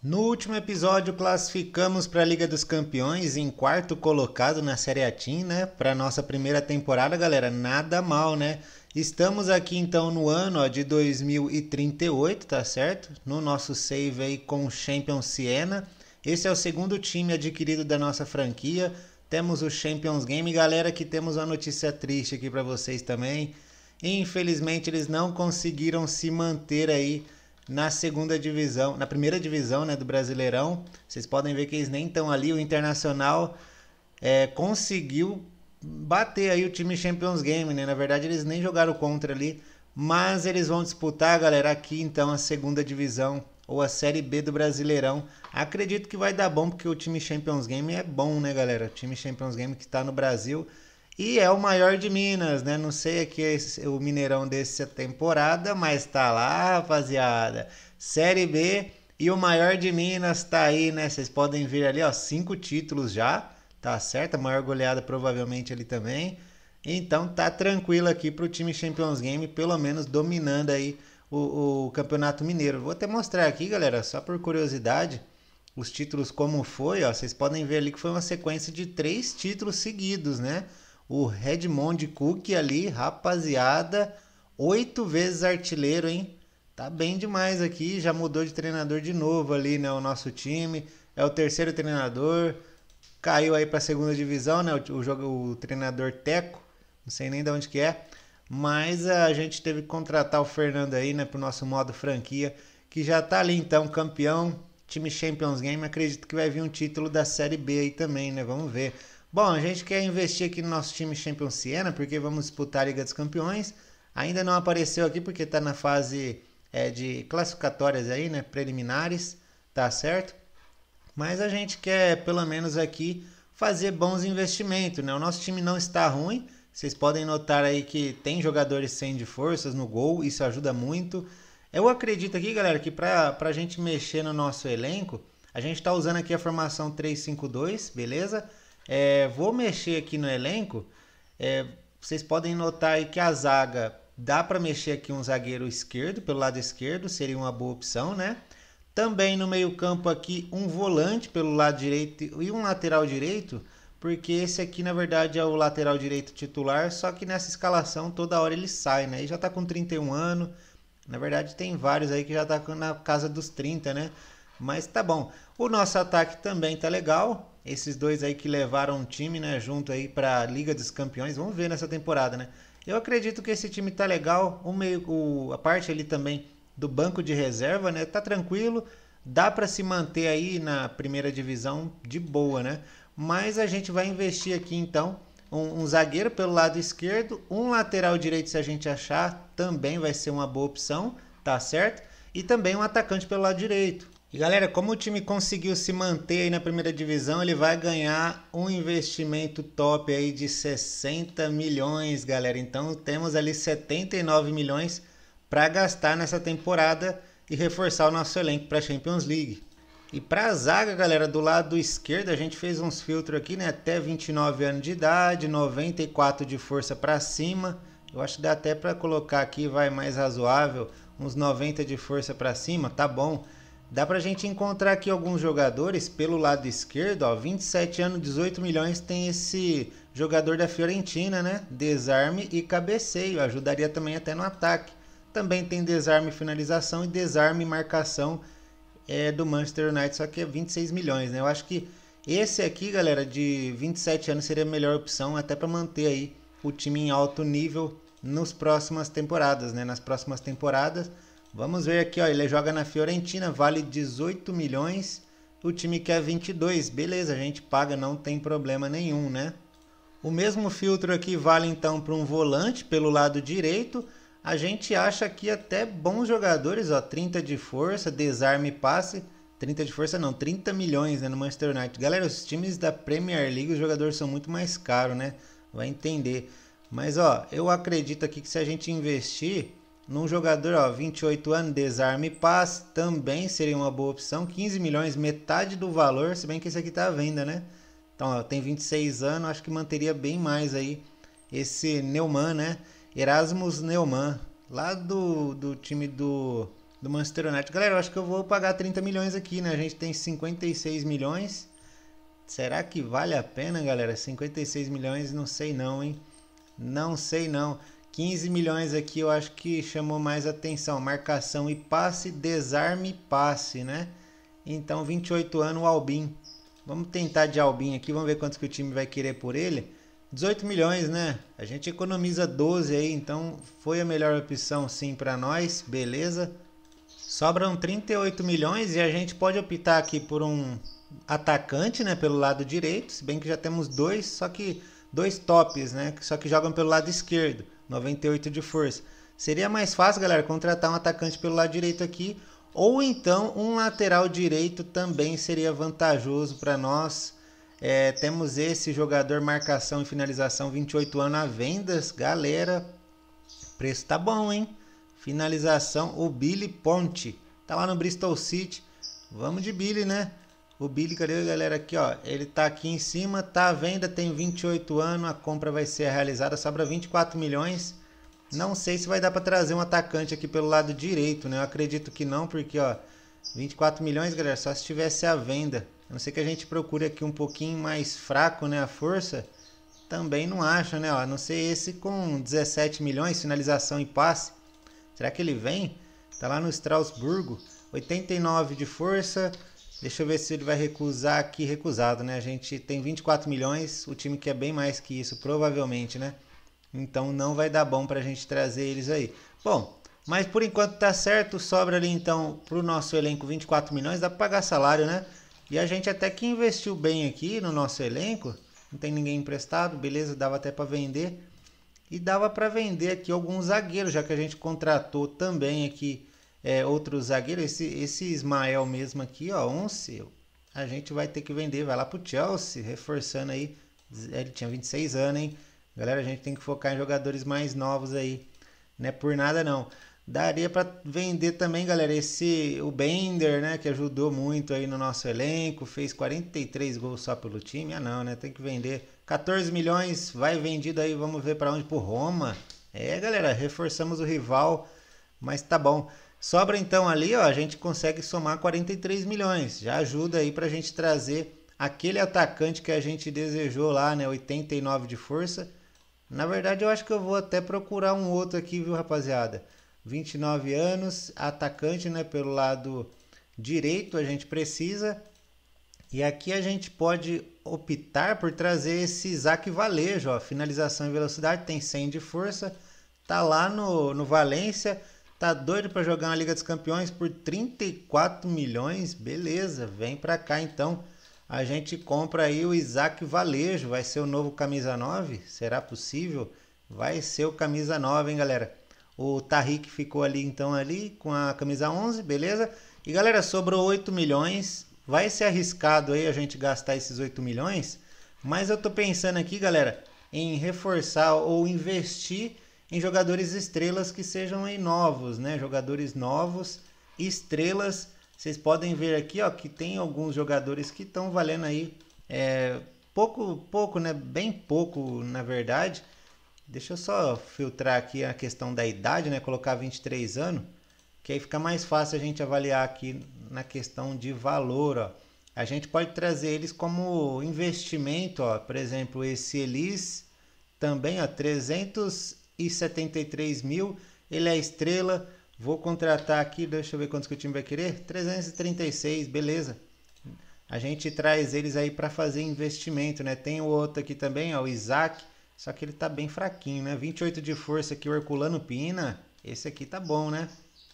No último episódio, classificamos para a Liga dos Campeões em quarto colocado na Série A Team, né? Para nossa primeira temporada, galera, nada mal, né? Estamos aqui então no ano ó, de 2038, tá certo? No nosso save aí com o Champions Siena. Esse é o segundo time adquirido da nossa franquia. Temos o Champions Game, galera, que temos uma notícia triste aqui para vocês também. Infelizmente, eles não conseguiram se manter aí na segunda divisão, na primeira divisão né, do Brasileirão. Vocês podem ver que eles nem estão ali. O Internacional é, conseguiu bater aí o time Champions Game, né? Na verdade, eles nem jogaram contra ali, mas eles vão disputar, galera, aqui então a segunda divisão ou a Série B do Brasileirão. Acredito que vai dar bom, porque o time Champions Game é bom, né, galera? O time Champions Game que está no Brasil e é o maior de Minas, né? Não sei aqui é o Mineirão dessa temporada, mas tá lá, rapaziada. Série B e o maior de Minas tá aí, né? Vocês podem ver ali, ó, cinco títulos já, tá certo? A maior goleada provavelmente ali também. Então tá tranquilo aqui pro time Champions Game, pelo menos dominando aí o, o Campeonato Mineiro. Vou até mostrar aqui, galera, só por curiosidade, os títulos como foi, ó. Vocês podem ver ali que foi uma sequência de três títulos seguidos, né? O Redmond Cook ali, rapaziada, oito vezes artilheiro, hein? Tá bem demais aqui, já mudou de treinador de novo ali, né? O nosso time é o terceiro treinador, caiu aí para segunda divisão, né? O, jogo, o treinador Teco, não sei nem de onde que é, mas a gente teve que contratar o Fernando aí, né? Pro nosso modo franquia, que já tá ali então campeão, time Champions Game, acredito que vai vir um título da Série B aí também, né? Vamos ver. Bom, a gente quer investir aqui no nosso time Champion Siena, porque vamos disputar a Liga dos Campeões. Ainda não apareceu aqui porque está na fase é, de classificatórias aí, né? Preliminares, tá certo? Mas a gente quer, pelo menos aqui, fazer bons investimentos, né? O nosso time não está ruim. Vocês podem notar aí que tem jogadores sem de forças no gol, isso ajuda muito. Eu acredito aqui, galera, que para a gente mexer no nosso elenco, a gente está usando aqui a formação 3-5-2, beleza? É, vou mexer aqui no elenco. É, vocês podem notar aí que a zaga dá para mexer aqui um zagueiro esquerdo, pelo lado esquerdo, seria uma boa opção, né? Também no meio-campo aqui um volante pelo lado direito e um lateral direito, porque esse aqui na verdade é o lateral direito titular, só que nessa escalação toda hora ele sai, né? E já tá com 31 anos. Na verdade tem vários aí que já tá na casa dos 30, né? Mas tá bom. O nosso ataque também tá legal. Esses dois aí que levaram o time, né, junto aí para Liga dos Campeões, vamos ver nessa temporada, né? Eu acredito que esse time tá legal, o meio, o, a parte ali também do banco de reserva, né, tá tranquilo, dá para se manter aí na primeira divisão de boa, né? Mas a gente vai investir aqui então um, um, zagueiro pelo lado esquerdo, um lateral direito se a gente achar também vai ser uma boa opção, tá certo? E também um atacante pelo lado direito. E galera, como o time conseguiu se manter aí na primeira divisão, ele vai ganhar um investimento top aí de 60 milhões, galera. Então temos ali 79 milhões para gastar nessa temporada e reforçar o nosso elenco para a Champions League. E para a zaga, galera, do lado esquerdo a gente fez uns filtros aqui, né? Até 29 anos de idade, 94 de força para cima. Eu acho que dá até para colocar aqui, vai mais razoável, uns 90 de força para cima, tá bom. Dá pra gente encontrar aqui alguns jogadores pelo lado esquerdo, ó, 27 anos, 18 milhões, tem esse jogador da Fiorentina, né? Desarme e cabeceio, ajudaria também até no ataque. Também tem desarme finalização e desarme marcação é, do Manchester United, só que é 26 milhões, né? Eu acho que esse aqui, galera, de 27 anos seria a melhor opção até para manter aí o time em alto nível nos próximas temporadas, né? Nas próximas temporadas Vamos ver aqui, ó, ele joga na Fiorentina, vale 18 milhões, o time quer 22. Beleza, a gente paga, não tem problema nenhum, né? O mesmo filtro aqui vale então para um volante pelo lado direito. A gente acha aqui até bons jogadores, ó, 30 de força, desarme e passe. 30 de força não, 30 milhões né, no Manchester United. Galera, os times da Premier League, os jogadores são muito mais caros, né? Vai entender. Mas ó, eu acredito aqui que se a gente investir num jogador, ó, 28 anos, desarme e também seria uma boa opção. 15 milhões, metade do valor, se bem que esse aqui tá à venda, né? Então, ó, tem 26 anos, acho que manteria bem mais aí esse Neumann, né? Erasmus Neumann, lá do, do time do, do Manchester United. Galera, eu acho que eu vou pagar 30 milhões aqui, né? A gente tem 56 milhões. Será que vale a pena, galera? 56 milhões, não sei não, hein? Não sei não. 15 milhões aqui eu acho que chamou mais atenção. Marcação e passe, desarme e passe, né? Então, 28 anos, o Albin. Vamos tentar de Albin aqui, vamos ver quantos que o time vai querer por ele. 18 milhões, né? A gente economiza 12 aí, então foi a melhor opção sim para nós, beleza? Sobram 38 milhões e a gente pode optar aqui por um atacante, né, pelo lado direito, se bem que já temos dois, só que dois tops, né, só que jogam pelo lado esquerdo. 98 de força. Seria mais fácil, galera, contratar um atacante pelo lado direito aqui, ou então um lateral direito também seria vantajoso para nós. É, temos esse jogador marcação e finalização 28 anos a vendas, galera. Preço tá bom, hein? Finalização o Billy Ponte. Tá lá no Bristol City. Vamos de Billy, né? O Billy, cadê galera aqui, ó? Ele tá aqui em cima, tá à venda, tem 28 anos, a compra vai ser realizada, sobra 24 milhões. Não sei se vai dar para trazer um atacante aqui pelo lado direito, né? Eu acredito que não, porque, ó, 24 milhões, galera, só se tivesse à venda. A não ser que a gente procure aqui um pouquinho mais fraco, né, a força. Também não acha, né, ó, a não ser esse com 17 milhões, finalização e passe. Será que ele vem? Tá lá no Strasburgo, 89 de força, Deixa eu ver se ele vai recusar aqui, recusado, né? A gente tem 24 milhões, o time quer bem mais que isso, provavelmente, né? Então não vai dar bom para a gente trazer eles aí. Bom, mas por enquanto tá certo, sobra ali então para o nosso elenco 24 milhões, dá para pagar salário, né? E a gente até que investiu bem aqui no nosso elenco, não tem ninguém emprestado, beleza, dava até para vender. E dava para vender aqui alguns zagueiros, já que a gente contratou também aqui é, outro zagueiro, esse, esse Ismael mesmo aqui, ó, 11, a gente vai ter que vender, vai lá pro Chelsea, reforçando aí, ele tinha 26 anos, hein? Galera, a gente tem que focar em jogadores mais novos aí, não é por nada não. Daria para vender também, galera, esse o Bender, né, que ajudou muito aí no nosso elenco, fez 43 gols só pelo time. Ah, não, né? Tem que vender 14 milhões, vai vendido aí, vamos ver para onde, pro Roma. É, galera, reforçamos o rival, mas tá bom. Sobra então ali, ó, a gente consegue somar 43 milhões. Já ajuda aí para a gente trazer aquele atacante que a gente desejou lá, né? 89 de força. Na verdade, eu acho que eu vou até procurar um outro aqui, viu, rapaziada? 29 anos, atacante, né? Pelo lado direito a gente precisa. E aqui a gente pode optar por trazer esse Isaac Valejo, ó. Finalização e velocidade, tem 100 de força. Tá lá no, no Valência Tá doido para jogar na Liga dos Campeões por 34 milhões? Beleza, vem para cá então. A gente compra aí o Isaac Valejo, vai ser o novo camisa 9? Será possível? Vai ser o camisa 9, hein, galera? O Tarric ficou ali então ali com a camisa 11, beleza? E galera, sobrou 8 milhões. Vai ser arriscado aí a gente gastar esses 8 milhões, mas eu tô pensando aqui, galera, em reforçar ou investir em jogadores estrelas que sejam aí novos, né? Jogadores novos, estrelas. Vocês podem ver aqui, ó, que tem alguns jogadores que estão valendo aí é, pouco, pouco, né? Bem pouco, na verdade. Deixa eu só filtrar aqui a questão da idade, né? Colocar 23 anos, que aí fica mais fácil a gente avaliar aqui na questão de valor, ó. A gente pode trazer eles como investimento, ó. Por exemplo, esse Elis também, ó, 300 e 73 mil. Ele é estrela. Vou contratar aqui, deixa eu ver quantos que o time vai querer. 336, beleza. A gente traz eles aí para fazer investimento, né? Tem o outro aqui também, ó, o Isaac. Só que ele tá bem fraquinho, né? 28 de força aqui, o Herculano Pina. Esse aqui tá bom, né?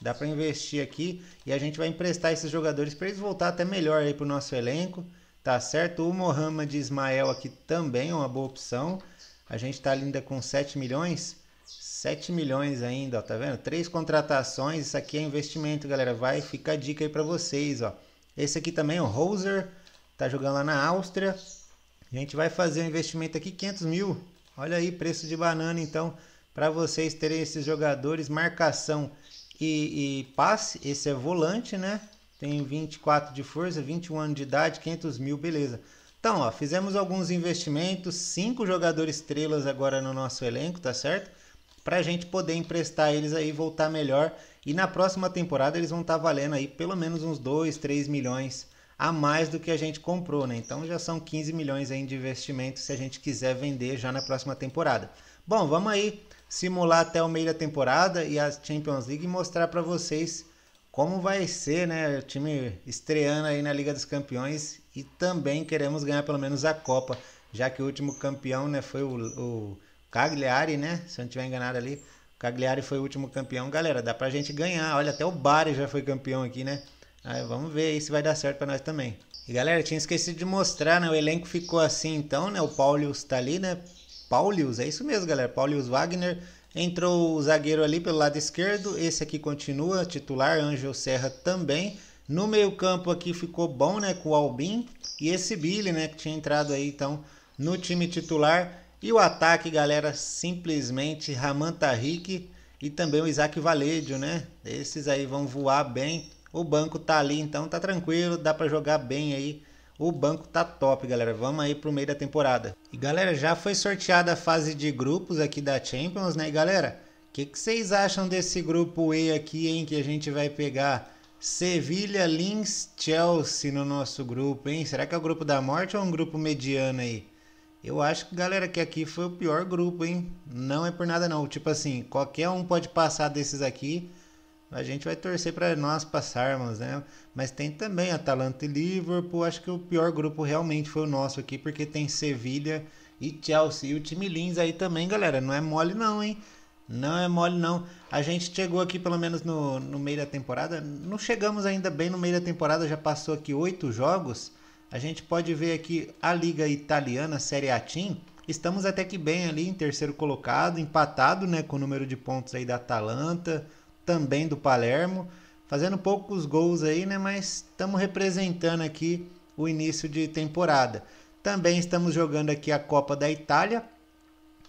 Dá para investir aqui e a gente vai emprestar esses jogadores para eles voltar até melhor aí pro nosso elenco. Tá certo? O Mohamed Ismael aqui também é uma boa opção. A gente tá ainda com 7 milhões. 7 milhões ainda, ó, tá vendo? Três contratações, isso aqui é investimento, galera. Vai, fica a dica aí para vocês, ó. Esse aqui também, o Roser, tá jogando lá na Áustria. A gente vai fazer um investimento aqui, 500 mil. Olha aí, preço de banana, então, para vocês terem esses jogadores, marcação e, e, passe. Esse é volante, né? Tem 24 de força, 21 anos de idade, 500 mil, beleza. Então, ó, fizemos alguns investimentos, cinco jogadores estrelas agora no nosso elenco, tá certo? para a gente poder emprestar eles aí voltar melhor. E na próxima temporada eles vão estar tá valendo aí pelo menos uns 2, 3 milhões a mais do que a gente comprou, né? Então já são 15 milhões aí de investimento se a gente quiser vender já na próxima temporada. Bom, vamos aí simular até o meio da temporada e a Champions League e mostrar para vocês como vai ser, né? O time estreando aí na Liga dos Campeões e também queremos ganhar pelo menos a Copa, já que o último campeão, né, foi o, o Cagliari, né? Se eu não estiver enganado ali, o Cagliari foi o último campeão. Galera, dá pra gente ganhar. Olha, até o Bari já foi campeão aqui, né? Aí, vamos ver aí se vai dar certo para nós também. E galera, tinha esquecido de mostrar, né? O elenco ficou assim então, né? O Paulius tá ali, né? Paulius, é isso mesmo, galera. Paulius Wagner. Entrou o zagueiro ali pelo lado esquerdo. Esse aqui continua titular. Ângelo Serra também. No meio-campo aqui ficou bom, né? Com o Albin. E esse Billy, né? Que tinha entrado aí então no time titular. E o ataque, galera, simplesmente Raman Tarik e também o Isaac Valedio, né? Esses aí vão voar bem. O banco tá ali, então tá tranquilo, dá para jogar bem aí. O banco tá top, galera. Vamos aí pro meio da temporada. E galera, já foi sorteada a fase de grupos aqui da Champions, né? E, galera, o que, que vocês acham desse grupo E aqui, hein? Que a gente vai pegar Sevilha, Leeds, Chelsea no nosso grupo, hein? Será que é o grupo da morte ou é um grupo mediano aí? Eu acho que, galera, que aqui foi o pior grupo, hein? Não é por nada não. Tipo assim, qualquer um pode passar desses aqui. A gente vai torcer para nós passarmos, né? Mas tem também Atalanta e Liverpool. Acho que o pior grupo realmente foi o nosso aqui, porque tem Sevilha e Chelsea. E o time Lins aí também, galera. Não é mole não, hein? Não é mole, não. A gente chegou aqui pelo menos no, no meio da temporada. Não chegamos ainda bem no meio da temporada, já passou aqui oito jogos. A gente pode ver aqui a Liga Italiana Série A Team. Estamos até que bem ali em terceiro colocado, empatado né, com o número de pontos aí da Atalanta, também do Palermo. Fazendo poucos gols aí, né? Mas estamos representando aqui o início de temporada. Também estamos jogando aqui a Copa da Itália.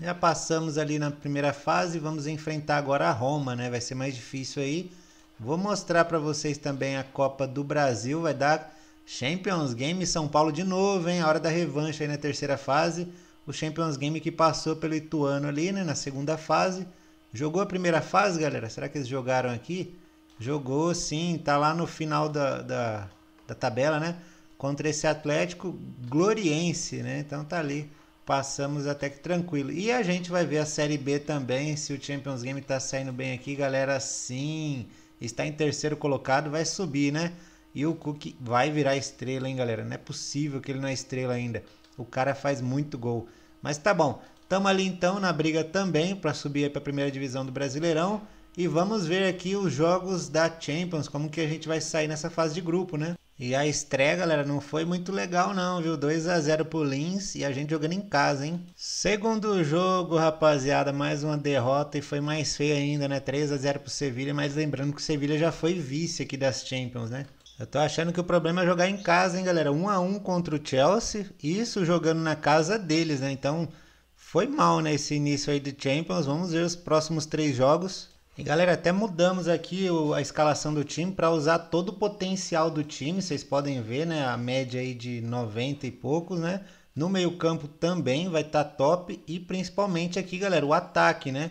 Já passamos ali na primeira fase, vamos enfrentar agora a Roma, né? Vai ser mais difícil aí. Vou mostrar para vocês também a Copa do Brasil, vai dar Champions Game São Paulo de novo, hein? A hora da revanche aí na terceira fase. O Champions Game que passou pelo Ituano ali, né? Na segunda fase. Jogou a primeira fase, galera? Será que eles jogaram aqui? Jogou sim, tá lá no final da, da, da tabela, né? Contra esse Atlético Gloriense, né? Então tá ali. Passamos até que tranquilo. E a gente vai ver a Série B também. Se o Champions Game tá saindo bem aqui, galera, sim. Está em terceiro colocado, vai subir, né? E o Cook vai virar estrela, hein, galera? Não é possível que ele não é estrela ainda. O cara faz muito gol. Mas tá bom. Tamo ali então na briga também para subir para a primeira divisão do Brasileirão. E vamos ver aqui os jogos da Champions, como que a gente vai sair nessa fase de grupo, né? E a estreia, galera, não foi muito legal não, viu? 2 a 0 pro Lins e a gente jogando em casa, hein? Segundo jogo, rapaziada, mais uma derrota e foi mais feio ainda, né? 3 a 0 pro Sevilha, mas lembrando que o Sevilha já foi vice aqui das Champions, né? Eu tô achando que o problema é jogar em casa, hein, galera? Um a um contra o Chelsea, isso jogando na casa deles, né? Então foi mal nesse né, início aí de Champions. Vamos ver os próximos três jogos. E galera, até mudamos aqui a escalação do time para usar todo o potencial do time. Vocês podem ver, né? A média aí de 90 e poucos, né? No meio-campo também vai estar tá top e principalmente aqui, galera, o ataque, né?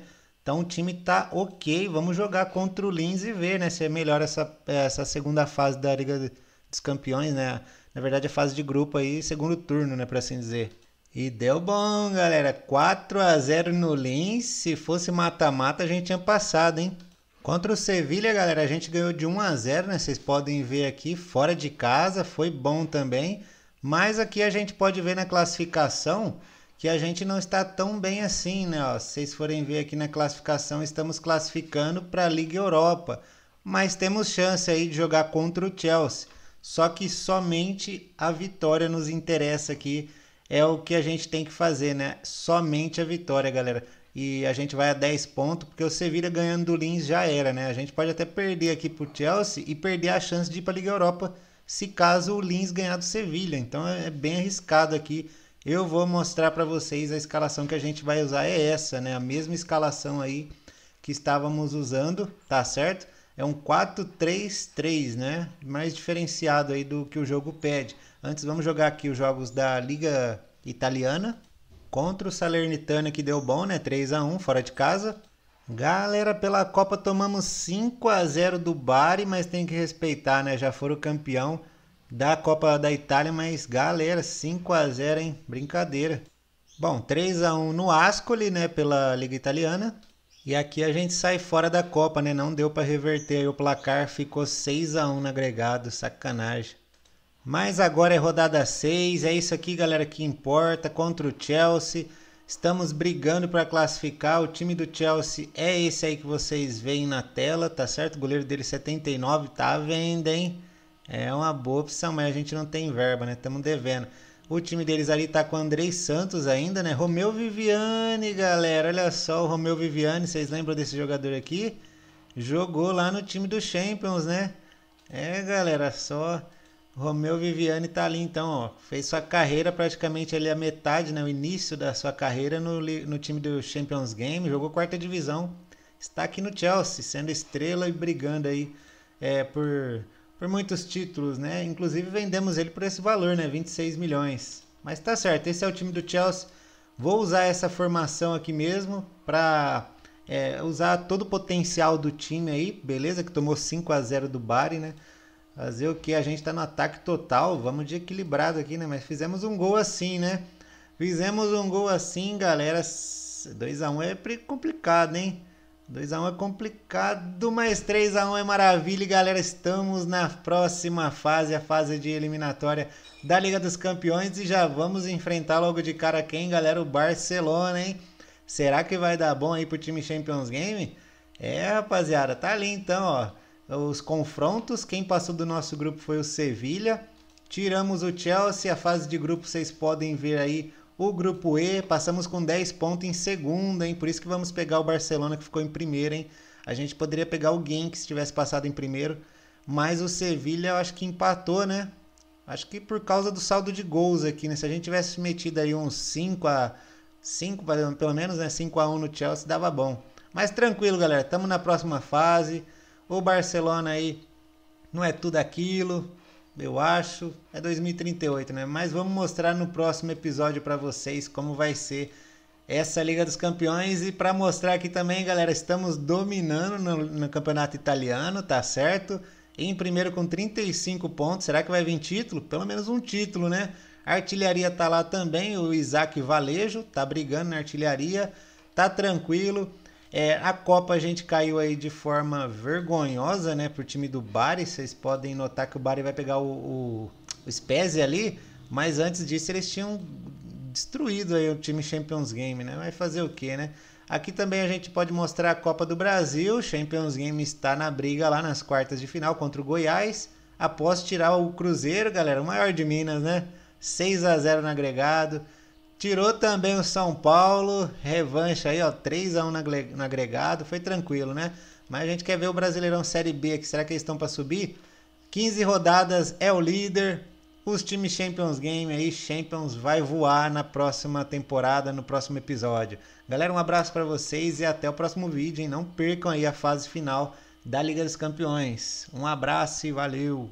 Então o time tá ok, vamos jogar contra o Linz e ver, né, se é melhor essa, essa segunda fase da Liga dos Campeões, né? Na verdade a é fase de grupo aí, segundo turno, né, para assim dizer. E deu bom, galera. 4 a 0 no Linz. Se fosse mata-mata, a gente tinha passado, hein? Contra o Sevilha, galera, a gente ganhou de 1 a 0, né? Vocês podem ver aqui fora de casa, foi bom também. Mas aqui a gente pode ver na classificação que a gente não está tão bem assim, né? Ó, se vocês forem ver aqui na classificação, estamos classificando para a Liga Europa, mas temos chance aí de jogar contra o Chelsea. Só que somente a vitória nos interessa aqui, é o que a gente tem que fazer, né? Somente a vitória, galera. E a gente vai a 10 pontos, porque o Sevilla ganhando do Lins já era, né? A gente pode até perder aqui para o Chelsea e perder a chance de ir para a Liga Europa se caso o Lins ganhar do Sevilla. Então é bem arriscado aqui eu vou mostrar para vocês a escalação que a gente vai usar é essa, né? A mesma escalação aí que estávamos usando, tá certo? É um 4-3-3, né? Mais diferenciado aí do que o jogo pede. Antes vamos jogar aqui os jogos da Liga Italiana contra o Salernitana que deu bom, né? 3 a 1 fora de casa. Galera, pela Copa tomamos 5 a 0 do Bari, mas tem que respeitar, né? Já foram campeão da Copa da Itália, mas galera, 5 a 0 hein? Brincadeira. Bom, 3 a 1 no Ascoli, né, pela Liga Italiana. E aqui a gente sai fora da Copa, né? Não deu para reverter aí o placar, ficou 6 a 1 no agregado, sacanagem. Mas agora é rodada 6, é isso aqui, galera, que importa contra o Chelsea. Estamos brigando para classificar. O time do Chelsea é esse aí que vocês veem na tela, tá certo? O goleiro dele 79 é tá à venda, hein? É uma boa opção, mas a gente não tem verba, né? Estamos devendo. O time deles ali tá com o Andrei Santos ainda, né? Romeu Viviane, galera. Olha só o Romeu Viviane. Vocês lembram desse jogador aqui? Jogou lá no time do Champions, né? É, galera, só. Romeu Viviane tá ali então, ó. Fez sua carreira praticamente ali a metade, né? O início da sua carreira no, no time do Champions Game. Jogou quarta divisão. Está aqui no Chelsea, sendo estrela e brigando aí é, por por muitos títulos, né? Inclusive vendemos ele por esse valor, né? 26 milhões. Mas tá certo, esse é o time do Chelsea. Vou usar essa formação aqui mesmo para é, usar todo o potencial do time aí, beleza? Que tomou 5 a 0 do Bari, né? Fazer o que? A gente tá no ataque total, vamos de equilibrado aqui, né? Mas fizemos um gol assim, né? Fizemos um gol assim, galera. 2 a 1 é complicado, hein? 2x1 é complicado, mas 3x1 é maravilha. E galera, estamos na próxima fase, a fase de eliminatória da Liga dos Campeões. E já vamos enfrentar logo de cara quem, galera? O Barcelona, hein? Será que vai dar bom aí pro time Champions Game? É, rapaziada, tá ali então, ó. Os confrontos, quem passou do nosso grupo foi o Sevilha. Tiramos o Chelsea, a fase de grupo vocês podem ver aí o grupo E, passamos com 10 pontos em segunda, hein? Por isso que vamos pegar o Barcelona que ficou em primeiro, hein? A gente poderia pegar o que se tivesse passado em primeiro, mas o Sevilha eu acho que empatou, né? Acho que por causa do saldo de gols aqui, né? Se a gente tivesse metido aí uns 5 a 5, pelo menos, né? 5 a 1 no Chelsea dava bom. Mas tranquilo, galera, estamos na próxima fase. O Barcelona aí não é tudo aquilo eu acho. É 2038, né? Mas vamos mostrar no próximo episódio para vocês como vai ser essa Liga dos Campeões. E para mostrar aqui também, galera, estamos dominando no, no, campeonato italiano, tá certo? Em primeiro com 35 pontos. Será que vai vir título? Pelo menos um título, né? artilharia tá lá também. O Isaac Valejo tá brigando na artilharia. Tá tranquilo. É, a Copa a gente caiu aí de forma vergonhosa, né, pro time do Bari. Vocês podem notar que o Bari vai pegar o, o, o Spezia ali, mas antes disso eles tinham destruído aí o time Champions Game, né? Vai fazer o quê, né? Aqui também a gente pode mostrar a Copa do Brasil. Champions Game está na briga lá nas quartas de final contra o Goiás. Após tirar o Cruzeiro, galera, o maior de Minas, né? 6 a 0 no agregado. Tirou também o São Paulo, revanche aí, ó, 3x1 no agregado, foi tranquilo, né? Mas a gente quer ver o Brasileirão Série B aqui, será que eles estão para subir? 15 rodadas é o líder, os times Champions Game aí, Champions vai voar na próxima temporada, no próximo episódio. Galera, um abraço para vocês e até o próximo vídeo, hein? Não percam aí a fase final da Liga dos Campeões. Um abraço e valeu!